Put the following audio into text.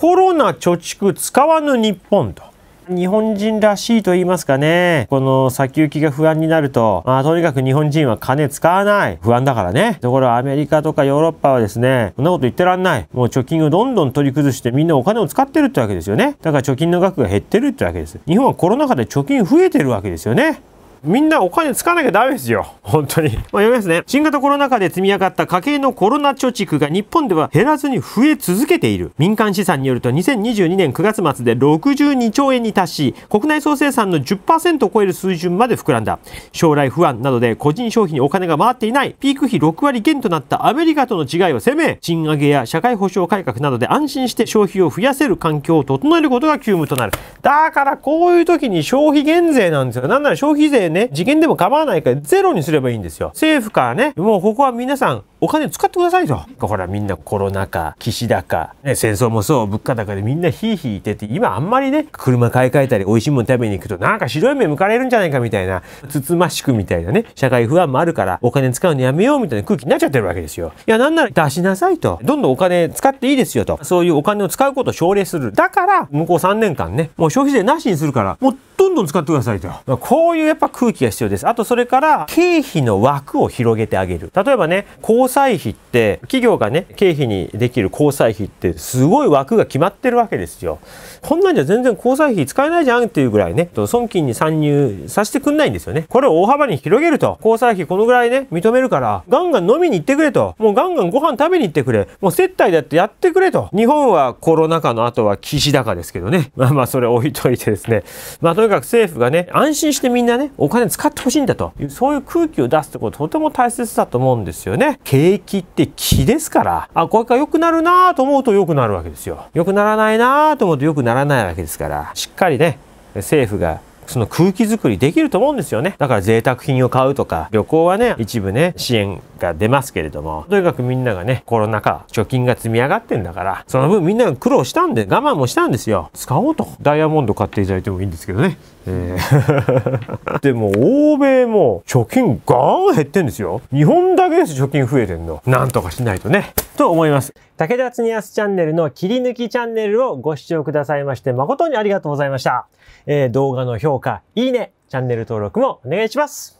コロナ貯蓄使わぬ日本と。日本人らしいと言いますかね。この先行きが不安になると、まあとにかく日本人は金使わない。不安だからね。ところアメリカとかヨーロッパはですね、そんなこと言ってらんない。もう貯金をどんどん取り崩してみんなお金を使ってるってわけですよね。だから貯金の額が減ってるってわけです。日本はコロナ禍で貯金増えてるわけですよね。みんなお金使わなきゃダメですよ。本当に。まあ、読みますね。新型コロナ禍で積み上がった家計のコロナ貯蓄が日本では減らずに増え続けている。民間資産によると2022年9月末で62兆円に達し、国内総生産の10%を超える水準まで膨らんだ。将来不安などで個人消費にお金が回っていない、ピーク比6割減となったアメリカとの違いを責め、賃上げや社会保障改革などで安心して消費を増やせる環境を整えることが急務となる。だからこういう時に消費減税なんですよ。なんなら消費税ね、次元でも構わないからゼロにすればいいんですよ。政府からね、もうここは皆さんお金使ってくださいと。ほらみんなコロナ禍、岸高、ね、戦争もそう、物価高でみんなヒーヒー言ってて、今あんまりね、車買い替えたり美味しいもの食べに行くとなんか白い目向かれるんじゃないかみたいな、つつましくみたいなね、社会不安もあるからお金使うのやめようみたいな空気になっちゃってるわけですよ。いやなんなら出しなさいと。どんどんお金使っていいですよと。そういうお金を使うことを奨励する。だから、向こう3年間ね、もう消費税なしにするから、もうどんどん使ってくださいと。こういうやっぱ空気が必要です。あとそれから経費の枠を広げてあげる。例えばね、交際費って企業がね、経費にできる交際費ってすごい枠が決まってるわけですよ。こんなんじゃ全然交際費使えないじゃんっていうぐらいね、損金に参入させてくんないんですよね。これを大幅に広げると。交際費このぐらいね、認めるから、ガンガン飲みに行ってくれと。もうガンガンご飯食べに行ってくれ。もう接待だってやってくれと。日本はコロナ禍の後は岸高ですけどね。まあまあそれ置いといてですね。まあとにかく政府がね、安心してみんなね、お金使ってほしいんだという、そういう空気を出すってこととても大切だと思うんですよね。景気って気ですから、あ、これから良くなるなと思うと良くなるわけですよ。良くならないなと思うと良くならないわけですから、しっかりね、政府がその空気づくりできると思うんですよねだから贅沢品を買うとか旅行はね一部ね支援が出ますけれどもとにかくみんながねコロナ禍貯金が積み上がってんだからその分みんなが苦労したんで我慢もしたんですよ使おうとダイヤモンド買っていただいてもいいんですけどね、えー、でも欧米も貯金ガーン減ってんですよ日本だけです貯金増えてんのなんとかしないとねと思います武田恒すチャンネルの切り抜きチャンネルをご視聴くださいまして誠にありがとうございました、えー、動画の評価いいねチャンネル登録もお願いします